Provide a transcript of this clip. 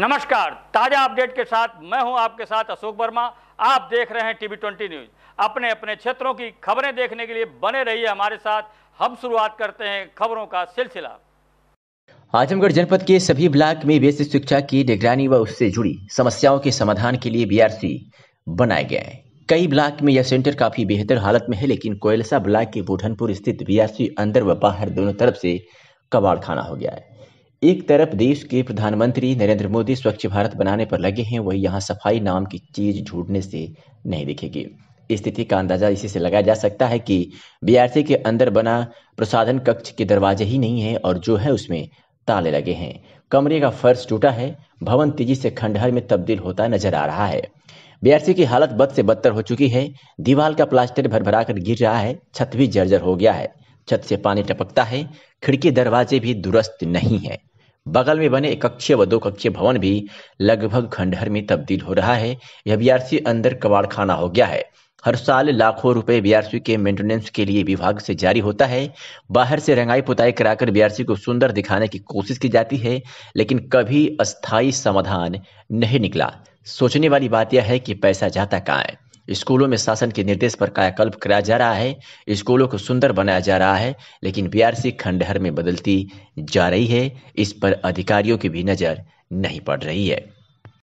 नमस्कार ताज़ा अपडेट के साथ मैं हूं आपके साथ अशोक वर्मा आप देख रहे हैं टीवी ट्वेंटी न्यूज अपने अपने क्षेत्रों की खबरें देखने के लिए बने रहिए हमारे साथ हम शुरुआत करते हैं खबरों का सिलसिला आजमगढ़ जनपद के सभी ब्लॉक में बेसिक शिक्षा की निगरानी व उससे जुड़ी समस्याओं के समाधान के लिए बी बनाए गए हैं कई ब्लॉक में यह सेंटर काफी बेहतर हालत में है लेकिन कोयलसा ब्लॉक के बुढ़नपुर स्थित बी अंदर व बाहर दोनों तरफ से कबाड़खाना हो गया है एक तरफ देश के प्रधानमंत्री नरेंद्र मोदी स्वच्छ भारत बनाने पर लगे हैं वहीं यहाँ सफाई नाम की चीज झूठने से नहीं दिखेगी स्थिति का अंदाजा इसी से लगाया जा सकता है कि बीआरसी के अंदर बना प्रसाधन कक्ष के दरवाजे ही नहीं है और जो है उसमें ताले लगे हैं कमरे का फर्श टूटा है भवन तेजी से खंडहर में तब्दील होता नजर आ रहा है बीआरसी की हालत बद से बदतर हो चुकी है दीवार का प्लास्टर भर भराकर गिर रहा है छत भी जर्जर हो गया है छत से पानी टपकता है खिड़की दरवाजे भी दुरुस्त नहीं है बगल में बने एक कक्षीय व दो कक्षीय भवन भी लगभग खंडहर में तब्दील हो रहा है यह बीआरसी अंदर कबाड़खाना हो गया है हर साल लाखों रुपए बीआरसी के मेंटेनेंस के लिए विभाग से जारी होता है बाहर से रंगाई पुताई कराकर बीआरसी को सुंदर दिखाने की कोशिश की जाती है लेकिन कभी अस्थायी समाधान नहीं निकला सोचने वाली बात यह है कि पैसा जाता कहाँ है स्कूलों में शासन के निर्देश पर कायाकल्प कराया जा रहा है स्कूलों को सुंदर बनाया जा रहा है लेकिन बीआरसी खंडहर में बदलती जा रही है इस पर अधिकारियों की भी नज़र नहीं पड़ रही है